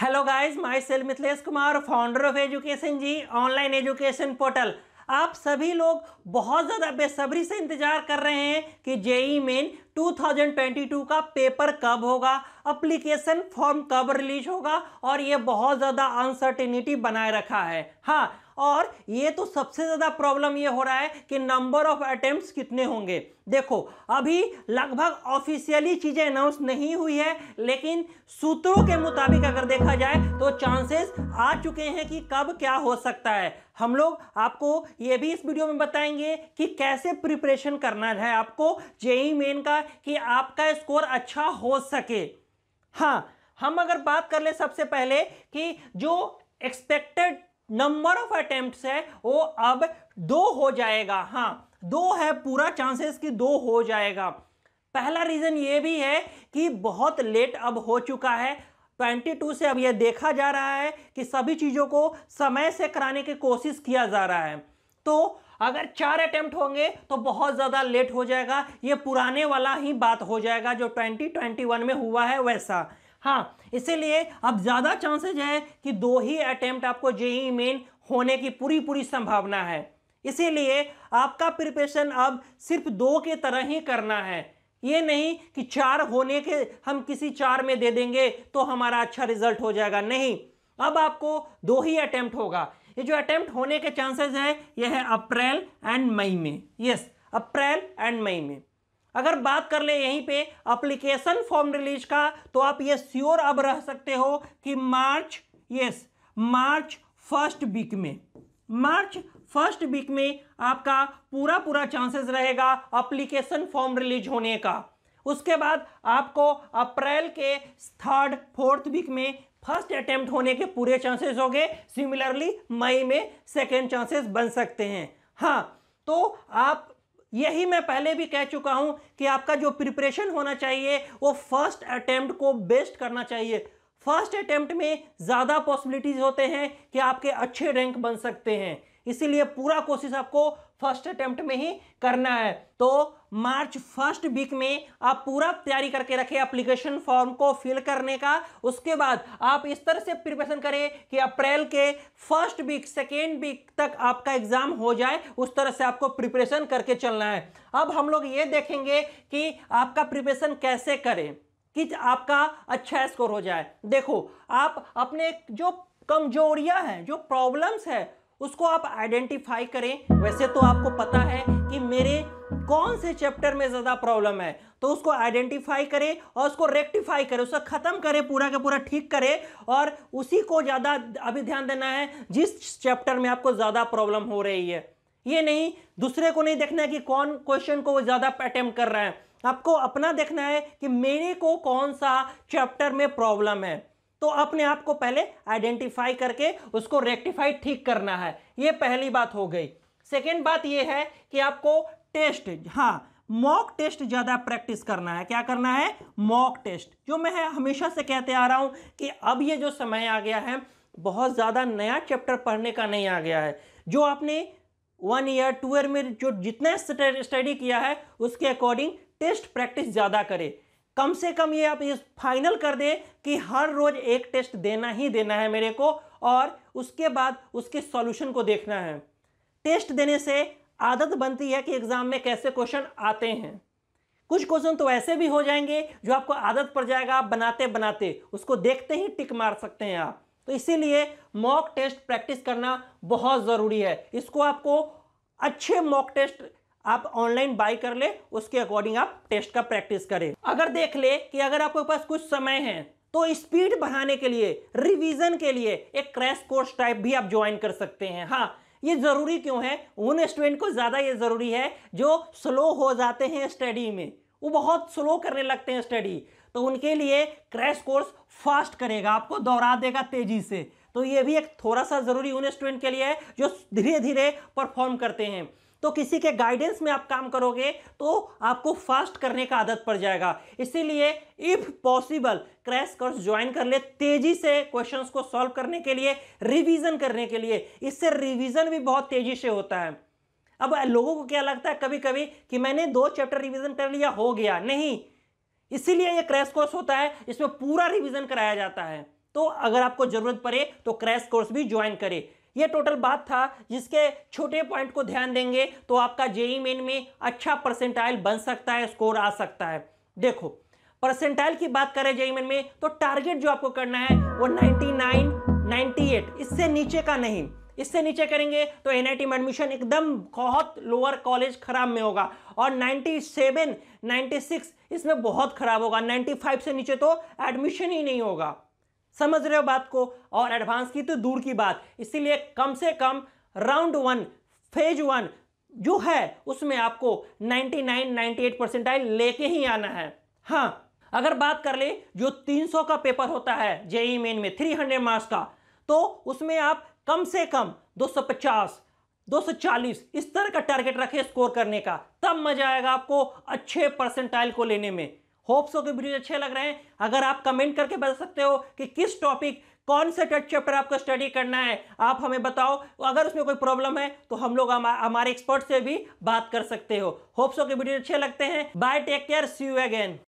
hello guys myself Mithilesh Kumar founder of education G online education portal आप सभी लोग बहुत ज़्यादा बेसब्री से इंतज़ार कर रहे हैं कि जेई मेन 2022 का पेपर कब होगा अप्लीकेशन फॉर्म कब रिलीज होगा और ये बहुत ज़्यादा अनसर्टिनिटी बनाए रखा है हाँ और ये तो सबसे ज़्यादा प्रॉब्लम ये हो रहा है कि नंबर ऑफ अटैम्प्ट कितने होंगे देखो अभी लगभग ऑफिशियली चीज़ें अनाउंस नहीं हुई है लेकिन सूत्रों के मुताबिक अगर देखा जाए तो चांसेस आ चुके हैं कि कब क्या हो सकता है हम लोग आपको ये भी इस वीडियो में बताएंगे कि कैसे प्रिपरेशन करना है आपको जेई मेन का कि आपका स्कोर अच्छा हो सके हाँ हम अगर बात कर ले सबसे पहले कि जो एक्सपेक्टेड नंबर ऑफ अटेम्प्ट है वो अब दो हो जाएगा हाँ दो है पूरा चांसेस कि दो हो जाएगा पहला रीज़न ये भी है कि बहुत लेट अब हो चुका है 22 से अब यह देखा जा रहा है कि सभी चीज़ों को समय से कराने की कोशिश किया जा रहा है तो अगर चार अटेम्प्ट होंगे तो बहुत ज़्यादा लेट हो जाएगा ये पुराने वाला ही बात हो जाएगा जो 2021 में हुआ है वैसा हाँ इसीलिए अब ज़्यादा चांसेज है कि दो ही अटैम्प्ट आपको जेई मेन होने की पूरी पूरी संभावना है इसीलिए आपका प्रिपरेशन अब सिर्फ दो के तरह ही करना है ये नहीं कि चार होने के हम किसी चार में दे देंगे तो हमारा अच्छा रिजल्ट हो जाएगा नहीं अब आपको दो ही अटैम्प्ट होगा ये जो अटैम्प्ट होने के चांसेस हैं यह है अप्रैल एंड मई में यस अप्रैल एंड मई में अगर बात कर ले यहीं पे अप्लीकेशन फॉर्म रिलीज का तो आप ये श्योर अब रह सकते हो कि March yes March first week में मार्च फर्स्ट वीक में आपका पूरा पूरा चांसेस रहेगा अप्लीकेशन फॉर्म रिलीज होने का उसके बाद आपको अप्रैल के थर्ड फोर्थ वीक में फर्स्ट अटेम्प्ट होने के पूरे चांसेस होंगे सिमिलरली मई में सेकेंड चांसेस बन सकते हैं हाँ तो आप यही मैं पहले भी कह चुका हूं कि आपका जो प्रिपरेशन होना चाहिए वो फर्स्ट अटेम्प्ट को बेस्ट करना चाहिए फर्स्ट अटेम्प्ट में ज़्यादा पॉसिबिलिटीज़ होते हैं कि आपके अच्छे रैंक बन सकते हैं इसीलिए पूरा कोशिश आपको फर्स्ट अटेम्प्ट में ही करना है तो मार्च फर्स्ट वीक में आप पूरा तैयारी करके रखें एप्लीकेशन फॉर्म को फिल करने का उसके बाद आप इस तरह से प्रिपरेशन करें कि अप्रैल के फर्स्ट वीक सेकेंड वीक तक आपका एग्जाम हो जाए उस तरह से आपको प्रिपरेशन करके चलना है अब हम लोग ये देखेंगे कि आपका प्रिपरेशन कैसे करें कि आपका अच्छा स्कोर हो जाए देखो आप अपने जो कमजोरियां हैं जो प्रॉब्लम्स है उसको आप आइडेंटिफाई करें वैसे तो आपको पता है कि मेरे कौन से चैप्टर में ज़्यादा प्रॉब्लम है तो उसको आइडेंटिफाई करें और उसको रेक्टिफाई करें उसको ख़त्म करें पूरा का पूरा ठीक करें और उसी को ज़्यादा अभी ध्यान देना है जिस चैप्टर में आपको ज़्यादा प्रॉब्लम हो रही है ये नहीं दूसरे को नहीं देखना है कि कौन क्वेश्चन को वो ज़्यादा अटेम्प्ट कर रहा है आपको अपना देखना है कि मेरे को कौन सा चैप्टर में प्रॉब्लम है तो अपने आप को पहले आइडेंटिफाई करके उसको रेक्टिफाई ठीक करना है ये पहली बात हो गई सेकेंड बात ये है कि आपको टेस्ट हाँ मॉक टेस्ट ज़्यादा प्रैक्टिस करना है क्या करना है मॉक टेस्ट जो मैं हमेशा से कहते आ रहा हूँ कि अब ये जो समय आ गया है बहुत ज़्यादा नया चैप्टर पढ़ने का नहीं आ गया है जो आपने वन ईयर टू ईयर में जो जितना स्टडी किया है उसके अकॉर्डिंग टेस्ट प्रैक्टिस ज़्यादा करें कम से कम ये आप इस फाइनल कर दें कि हर रोज़ एक टेस्ट देना ही देना है मेरे को और उसके बाद उसके सॉल्यूशन को देखना है टेस्ट देने से आदत बनती है कि एग्ज़ाम में कैसे क्वेश्चन आते हैं कुछ क्वेश्चन तो ऐसे भी हो जाएंगे जो आपको आदत पड़ जाएगा आप बनाते बनाते उसको देखते ही टिक मार सकते हैं आप तो इसीलिए मॉक टेस्ट प्रैक्टिस करना बहुत ज़रूरी है इसको आपको अच्छे मॉक टेस्ट आप ऑनलाइन बाय कर ले उसके अकॉर्डिंग आप टेस्ट का प्रैक्टिस करें अगर देख ले कि अगर आपके पास कुछ समय है तो स्पीड बढ़ाने के लिए रिवीजन के लिए एक क्रैश कोर्स टाइप भी आप ज्वाइन कर सकते हैं हाँ ये ज़रूरी क्यों है उन स्टूडेंट को ज़्यादा ये ज़रूरी है जो स्लो हो जाते हैं स्टडी में वो बहुत स्लो करने लगते हैं स्टडी तो उनके लिए क्रैश कोर्स फास्ट करेगा आपको दोहरा देगा तेज़ी से तो ये भी एक थोड़ा सा ज़रूरी उन स्टूडेंट के लिए है जो धीरे धीरे परफॉर्म करते हैं तो किसी के गाइडेंस में आप काम करोगे तो आपको फास्ट करने का आदत पड़ जाएगा इसीलिए if possible crash course join कर ले तेजी से क्वेश्चंस को सॉल्व करने के लिए रिवीजन करने के लिए इससे रिवीजन भी बहुत तेजी से होता है अब लोगों को क्या लगता है कभी कभी कि मैंने दो चैप्टर रिविजन कर लिया हो गया नहीं इसीलिए यह क्रैश कोर्स होता है इसमें पूरा रिविज़न कराया जाता है तो अगर आपको जरूरत पड़े तो क्रैश कोर्स भी ज्वाइन करें ये टोटल बात था जिसके छोटे पॉइंट को ध्यान देंगे तो आपका जेई मेन में अच्छा परसेंटाइल बन सकता है स्कोर आ सकता है देखो परसेंटाइल की बात करें जेई मेन में तो टारगेट जो आपको करना है वो 99, 98 इससे नीचे का नहीं इससे नीचे करेंगे तो एन में एडमिशन एकदम बहुत लोअर कॉलेज खराब में होगा और 97, 96 इसमें बहुत खराब होगा 95 से नीचे तो एडमिशन ही नहीं होगा समझ रहे हो बात को और एडवांस की तो दूर की बात इसीलिए कम से कम राउंड वन फेज वन जो है उसमें आपको 99 98 परसेंटाइल लेके ही आना है हाँ अगर बात कर ले जो 300 का पेपर होता है जेई मेन में 300 मार्क्स का तो उसमें आप कम से कम 250 240 इस तरह का टारगेट रखें स्कोर करने का तब मजा आएगा आपको अच्छे परसेंटाइल को लेने में होप्स हो कि वीडियो अच्छे लग रहे हैं अगर आप कमेंट करके बता सकते हो कि किस टॉपिक कौन से टच चैप्टर आपको स्टडी करना है आप हमें बताओ अगर उसमें कोई प्रॉब्लम है तो हम लोग हमारे एक्सपर्ट से भी बात कर सकते हो होप्स हो कि वीडियो अच्छे लगते हैं bye take care see you again